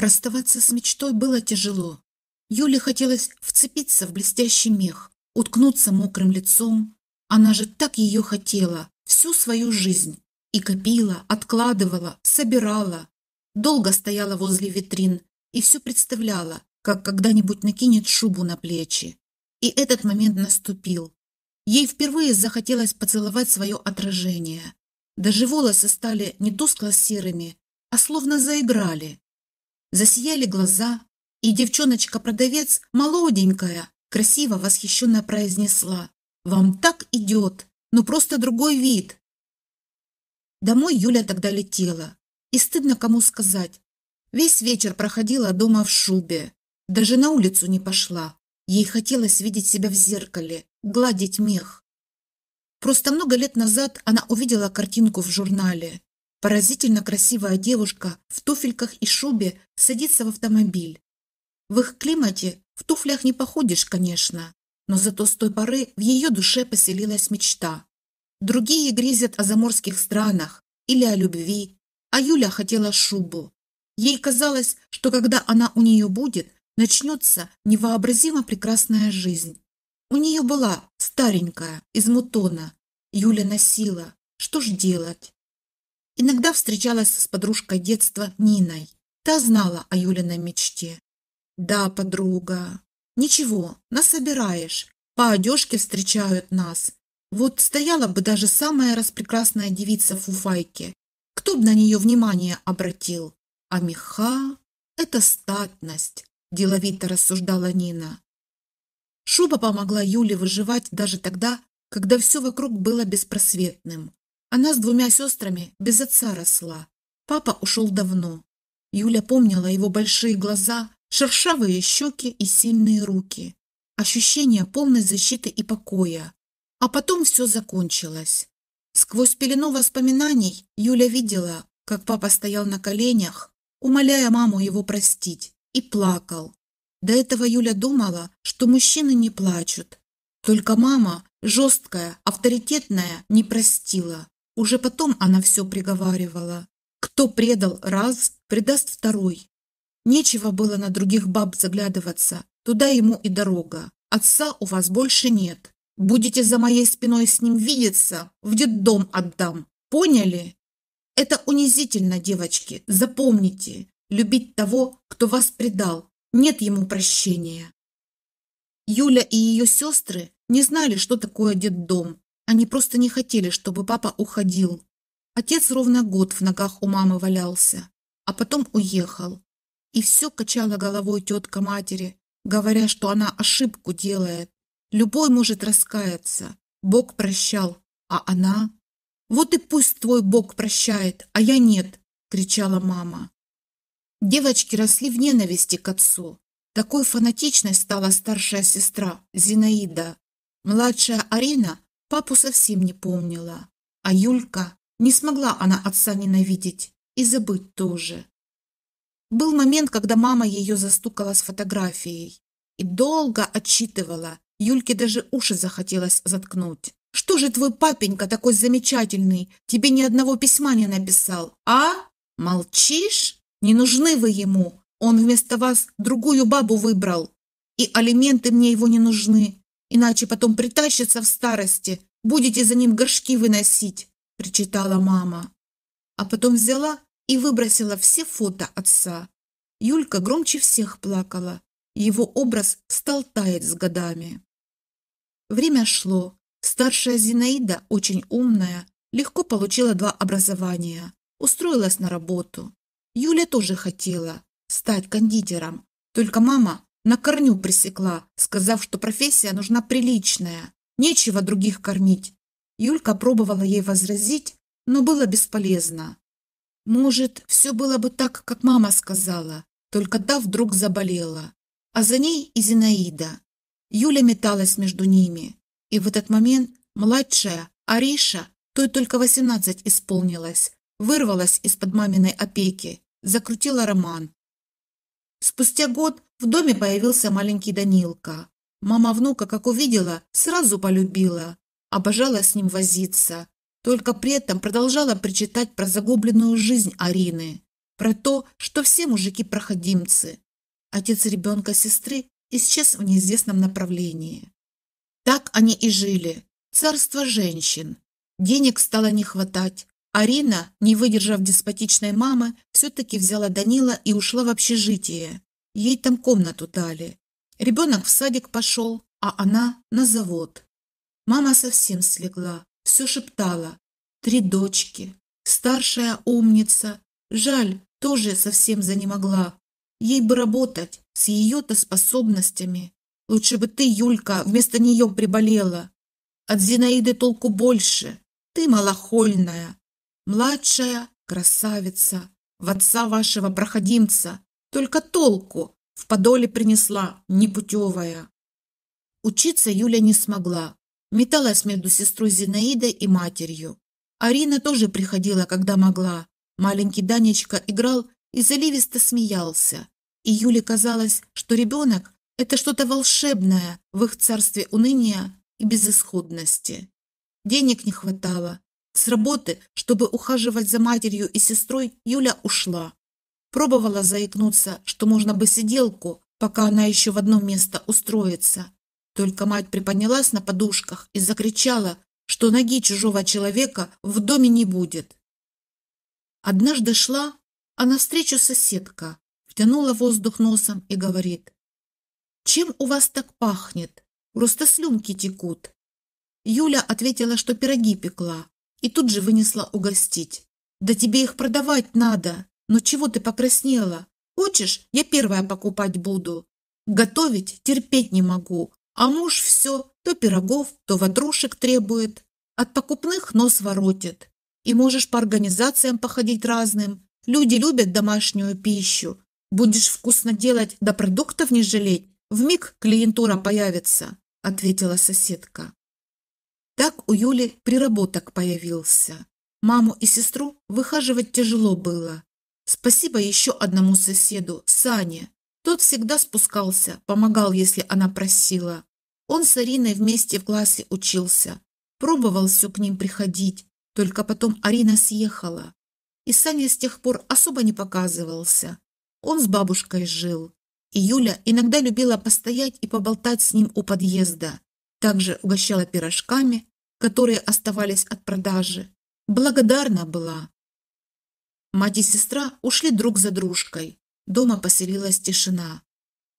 Расставаться с мечтой было тяжело. Юле хотелось вцепиться в блестящий мех, уткнуться мокрым лицом. Она же так ее хотела всю свою жизнь. И копила, откладывала, собирала. Долго стояла возле витрин и все представляла, как когда-нибудь накинет шубу на плечи. И этот момент наступил. Ей впервые захотелось поцеловать свое отражение. Даже волосы стали не тускло-серыми, а словно заиграли засияли глаза, и девчоночка-продавец, молоденькая, красиво восхищенно произнесла. «Вам так идет, но ну просто другой вид!» Домой Юля тогда летела, и стыдно кому сказать. Весь вечер проходила дома в шубе, даже на улицу не пошла. Ей хотелось видеть себя в зеркале, гладить мех. Просто много лет назад она увидела картинку в журнале. Поразительно красивая девушка в туфельках и шубе садится в автомобиль. В их климате в туфлях не походишь, конечно, но зато с той поры в ее душе поселилась мечта. Другие грезят о заморских странах или о любви, а Юля хотела шубу. Ей казалось, что когда она у нее будет, начнется невообразимо прекрасная жизнь. У нее была старенькая, из мутона. Юля носила. Что ж делать? Иногда встречалась с подружкой детства Ниной. Та знала о Юлиной мечте. «Да, подруга. Ничего, нас собираешь. По одежке встречают нас. Вот стояла бы даже самая распрекрасная девица в фуфайке. Кто бы на нее внимание обратил? А меха – это статность», – деловито рассуждала Нина. Шуба помогла Юле выживать даже тогда, когда все вокруг было беспросветным. Она с двумя сестрами без отца росла. Папа ушел давно. Юля помнила его большие глаза, шершавые щеки и сильные руки. Ощущение полной защиты и покоя. А потом все закончилось. Сквозь пелену воспоминаний Юля видела, как папа стоял на коленях, умоляя маму его простить, и плакал. До этого Юля думала, что мужчины не плачут. Только мама, жесткая, авторитетная, не простила. Уже потом она все приговаривала. Кто предал раз, предаст второй. Нечего было на других баб заглядываться. Туда ему и дорога. Отца у вас больше нет. Будете за моей спиной с ним видеться, в детдом отдам. Поняли? Это унизительно, девочки. Запомните. Любить того, кто вас предал. Нет ему прощения. Юля и ее сестры не знали, что такое детдом, они просто не хотели, чтобы папа уходил. Отец ровно год в ногах у мамы валялся, а потом уехал. И все качала головой тетка матери, говоря, что она ошибку делает. Любой может раскаяться. Бог прощал, а она... «Вот и пусть твой Бог прощает, а я нет!» – кричала мама. Девочки росли в ненависти к отцу. Такой фанатичной стала старшая сестра Зинаида. Младшая Арина Папу совсем не помнила. А Юлька не смогла она отца ненавидеть и забыть тоже. Был момент, когда мама ее застукала с фотографией и долго отчитывала. Юльке даже уши захотелось заткнуть. «Что же твой папенька такой замечательный? Тебе ни одного письма не написал, а? Молчишь? Не нужны вы ему. Он вместо вас другую бабу выбрал. И алименты мне его не нужны. Иначе потом притащится в старости, будете за ним горшки выносить, причитала мама. А потом взяла и выбросила все фото отца. Юлька громче всех плакала. Его образ стал таять с годами. Время шло. Старшая Зинаида, очень умная, легко получила два образования, устроилась на работу. Юля тоже хотела стать кондитером, только мама на корню пресекла, сказав, что профессия нужна приличная, нечего других кормить. Юлька пробовала ей возразить, но было бесполезно. Может, все было бы так, как мама сказала, только та вдруг заболела, а за ней и Зинаида. Юля металась между ними, и в этот момент младшая, Ариша, той только 18 исполнилась, вырвалась из-под маминой опеки, закрутила роман. Спустя год в доме появился маленький Данилка. Мама внука, как увидела, сразу полюбила. Обожала с ним возиться. Только при этом продолжала причитать про загубленную жизнь Арины. Про то, что все мужики проходимцы. Отец ребенка сестры исчез в неизвестном направлении. Так они и жили. Царство женщин. Денег стало не хватать. Арина, не выдержав деспотичной мамы, все-таки взяла Данила и ушла в общежитие, Ей там комнату дали. Ребенок в садик пошел, а она на завод. Мама совсем слегла, все шептала. Три дочки, старшая умница. Жаль, тоже совсем занемогла. Ей бы работать с ее-то способностями. Лучше бы ты, Юлька, вместо нее приболела. От Зинаиды толку больше. Ты малохольная. Младшая красавица. В отца вашего проходимца только толку в подоле принесла непутевая. Учиться Юля не смогла. Металась между сестрой Зинаидой и матерью. Арина тоже приходила, когда могла. Маленький Данечка играл и заливисто смеялся. И Юле казалось, что ребенок – это что-то волшебное в их царстве уныния и безысходности. Денег не хватало. С работы, чтобы ухаживать за матерью и сестрой, Юля ушла. Пробовала заикнуться, что можно бы сиделку, пока она еще в одно место устроится. Только мать приподнялась на подушках и закричала, что ноги чужого человека в доме не будет. Однажды шла, а навстречу соседка, втянула воздух носом и говорит. «Чем у вас так пахнет? Просто слюнки текут». Юля ответила, что пироги пекла, и тут же вынесла угостить. «Да тебе их продавать надо. «Ну чего ты покраснела? Хочешь, я первая покупать буду? Готовить терпеть не могу, а муж все то пирогов, то ватрушек требует. От покупных нос воротит. И можешь по организациям походить разным. Люди любят домашнюю пищу. Будешь вкусно делать, да продуктов не жалеть. В миг клиентура появится», – ответила соседка. Так у Юли приработок появился. Маму и сестру выхаживать тяжело было. Спасибо еще одному соседу, Сане. Тот всегда спускался, помогал, если она просила. Он с Ариной вместе в классе учился. Пробовал все к ним приходить, только потом Арина съехала. И Саня с тех пор особо не показывался. Он с бабушкой жил. И Юля иногда любила постоять и поболтать с ним у подъезда. Также угощала пирожками, которые оставались от продажи. Благодарна была. Мать и сестра ушли друг за дружкой. Дома поселилась тишина.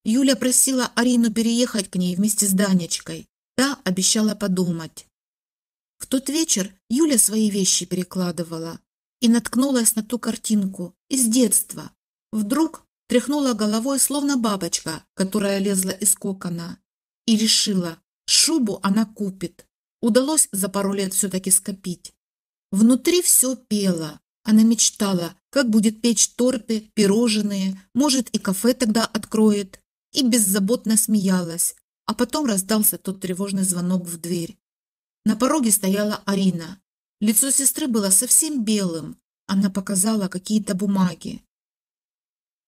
Юля просила Арину переехать к ней вместе с Данечкой. Та обещала подумать. В тот вечер Юля свои вещи перекладывала и наткнулась на ту картинку из детства. Вдруг тряхнула головой, словно бабочка, которая лезла из кокона, и решила, шубу она купит. Удалось за пару лет все-таки скопить. Внутри все пело. Она мечтала, как будет печь торты, пирожные, может и кафе тогда откроет. И беззаботно смеялась. А потом раздался тот тревожный звонок в дверь. На пороге стояла Арина. Лицо сестры было совсем белым. Она показала какие-то бумаги.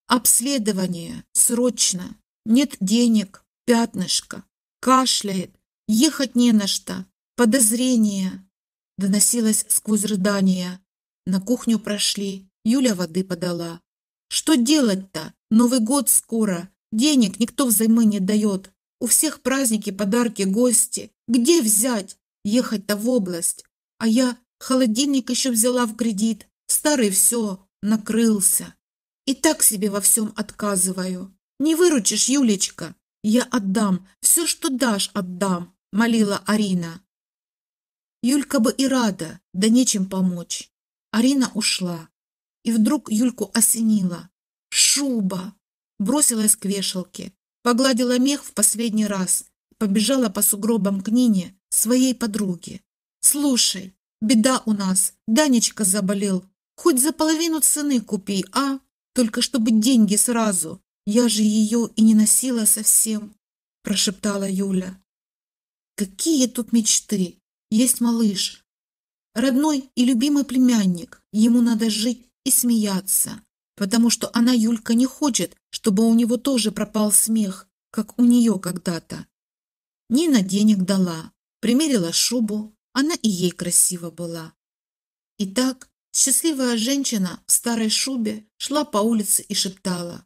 «Обследование! Срочно! Нет денег! Пятнышко! Кашляет! Ехать не на что! Подозрение!» Доносилось сквозь рыдания. На кухню прошли, Юля воды подала. Что делать-то? Новый год скоро. Денег никто взаймы не дает. У всех праздники, подарки, гости. Где взять? Ехать-то в область. А я холодильник еще взяла в кредит. Старый все, накрылся. И так себе во всем отказываю. Не выручишь, Юлечка. Я отдам. Все, что дашь, отдам, молила Арина. Юлька бы и рада, да нечем помочь. Арина ушла. И вдруг Юльку осенило. Шуба! Бросилась к вешалке, погладила мех в последний раз, побежала по сугробам к Нине, своей подруге. «Слушай, беда у нас, Данечка заболел. Хоть за половину цены купи, а? Только чтобы деньги сразу. Я же ее и не носила совсем», – прошептала Юля. «Какие тут мечты! Есть малыш, Родной и любимый племянник, ему надо жить и смеяться, потому что она, Юлька, не хочет, чтобы у него тоже пропал смех, как у нее когда-то. Нина денег дала, примерила шубу, она и ей красиво была. Итак, счастливая женщина в старой шубе шла по улице и шептала.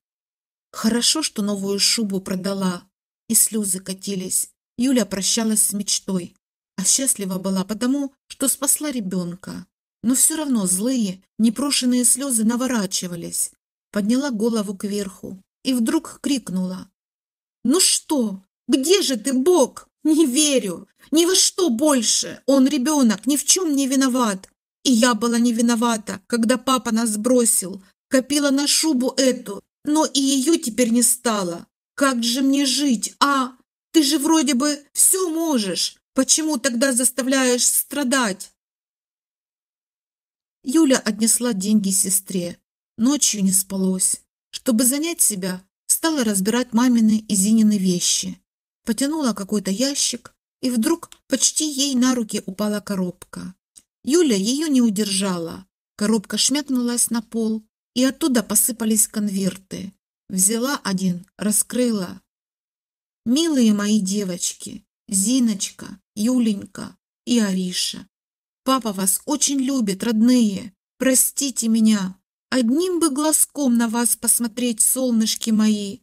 Хорошо, что новую шубу продала. И слезы катились. Юля прощалась с мечтой а счастлива была потому, что спасла ребенка. Но все равно злые, непрошенные слезы наворачивались. Подняла голову кверху и вдруг крикнула. «Ну что? Где же ты, Бог? Не верю! Ни во что больше! Он ребенок, ни в чем не виноват! И я была не виновата, когда папа нас бросил, копила на шубу эту, но и ее теперь не стало. Как же мне жить, а? Ты же вроде бы все можешь, Почему тогда заставляешь страдать? Юля отнесла деньги сестре. Ночью не спалось. Чтобы занять себя, стала разбирать мамины и Зинины вещи. Потянула какой-то ящик, и вдруг почти ей на руки упала коробка. Юля ее не удержала. Коробка шмякнулась на пол, и оттуда посыпались конверты. Взяла один, раскрыла. «Милые мои девочки, Зиночка, Юленька и Ариша. Папа вас очень любит, родные. Простите меня. Одним бы глазком на вас посмотреть, солнышки мои.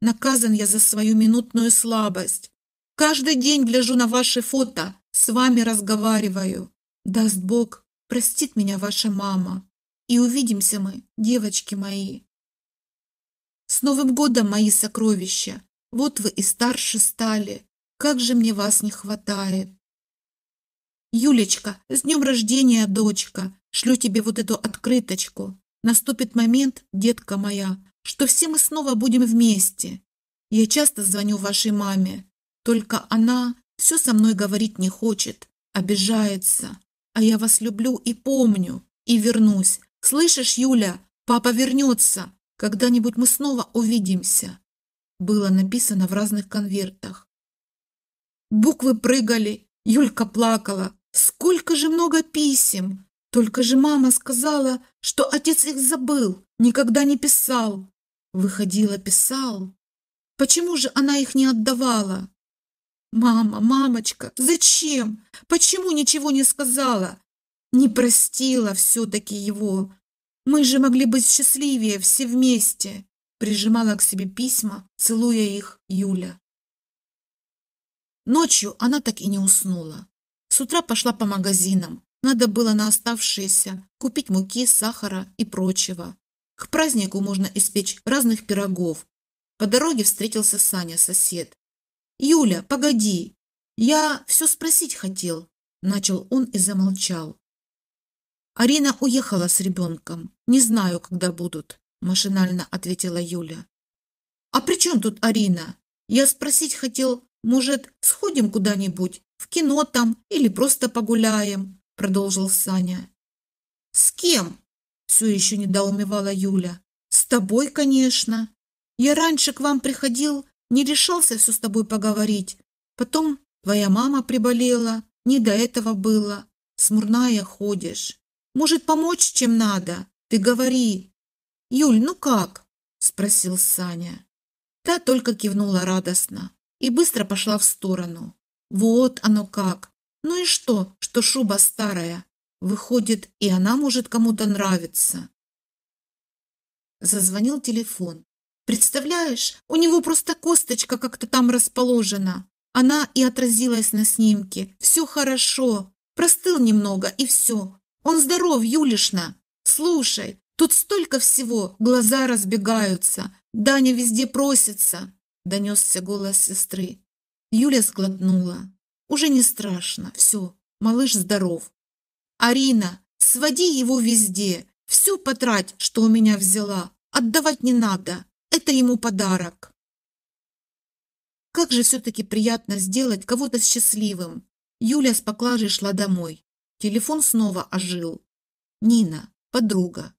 Наказан я за свою минутную слабость. Каждый день гляжу на ваши фото, с вами разговариваю. Даст Бог, простит меня ваша мама. И увидимся мы, девочки мои. С Новым годом, мои сокровища! Вот вы и старше стали. Как же мне вас не хватает. Юлечка, с днем рождения, дочка. Шлю тебе вот эту открыточку. Наступит момент, детка моя, что все мы снова будем вместе. Я часто звоню вашей маме, только она все со мной говорить не хочет, обижается. А я вас люблю и помню, и вернусь. Слышишь, Юля, папа вернется. Когда-нибудь мы снова увидимся. Было написано в разных конвертах. Буквы прыгали, Юлька плакала. Сколько же много писем! Только же мама сказала, что отец их забыл, никогда не писал. Выходила, писал. Почему же она их не отдавала? «Мама, мамочка, зачем? Почему ничего не сказала? Не простила все-таки его. Мы же могли быть счастливее все вместе!» Прижимала к себе письма, целуя их Юля. Ночью она так и не уснула. С утра пошла по магазинам. Надо было на оставшееся купить муки, сахара и прочего. К празднику можно испечь разных пирогов. По дороге встретился Саня, сосед. «Юля, погоди! Я все спросить хотел!» Начал он и замолчал. «Арина уехала с ребенком. Не знаю, когда будут», – машинально ответила Юля. «А при чем тут Арина? Я спросить хотел, может, сходим куда-нибудь, в кино там или просто погуляем, продолжил Саня. С кем? все еще недоумевала Юля. С тобой, конечно. Я раньше к вам приходил, не решался все с тобой поговорить. Потом твоя мама приболела, не до этого было. Смурная ходишь. Может, помочь чем надо? Ты говори. Юль, ну как? спросил Саня. Та только кивнула радостно и быстро пошла в сторону. Вот оно как. Ну и что, что шуба старая? Выходит, и она может кому-то нравиться. Зазвонил телефон. Представляешь, у него просто косточка как-то там расположена. Она и отразилась на снимке. Все хорошо. Простыл немного, и все. Он здоров, Юлишна. Слушай, тут столько всего. Глаза разбегаются. Даня везде просится донёсся голос сестры. Юля сглотнула. Уже не страшно, всё малыш здоров. Арина, своди его везде, всё потрать, что у меня взяла. Отдавать не надо, это ему подарок. Как же всё таки приятно сделать кого-то счастливым. Юля с поклажей шла домой. Телефон снова ожил. Нина, подруга.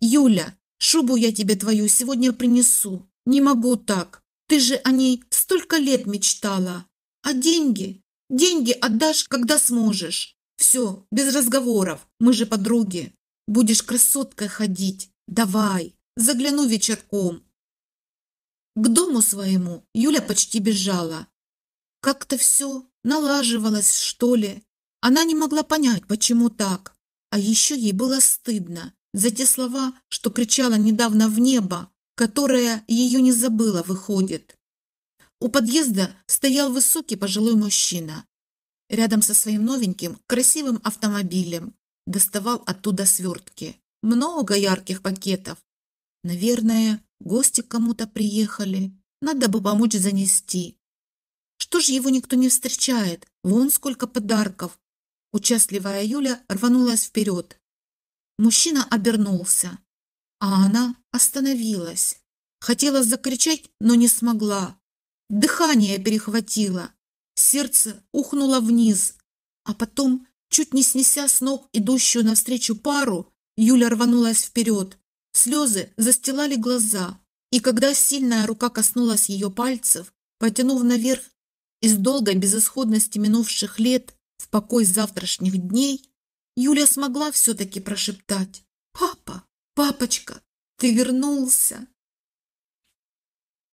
Юля, шубу я тебе твою сегодня принесу. Не могу так. Ты же о ней столько лет мечтала. А деньги? Деньги отдашь, когда сможешь. Все, без разговоров, мы же подруги. Будешь красоткой ходить. Давай, загляну вечерком. К дому своему Юля почти бежала. Как-то все налаживалось, что ли. Она не могла понять, почему так. А еще ей было стыдно за те слова, что кричала недавно в небо, которая ее не забыла, выходит. У подъезда стоял высокий пожилой мужчина. Рядом со своим новеньким, красивым автомобилем доставал оттуда свертки. Много ярких пакетов. Наверное, гости кому-то приехали. Надо бы помочь занести. Что ж, его никто не встречает? Вон сколько подарков. Участливая Юля рванулась вперед. Мужчина обернулся. А она остановилась. Хотела закричать, но не смогла. Дыхание перехватило. Сердце ухнуло вниз. А потом, чуть не снеся с ног идущую навстречу пару, Юля рванулась вперед. Слезы застилали глаза. И когда сильная рука коснулась ее пальцев, потянув наверх из долгой безысходности минувших лет в покой завтрашних дней, Юля смогла все-таки прошептать «Папа!» «Папочка, ты вернулся!»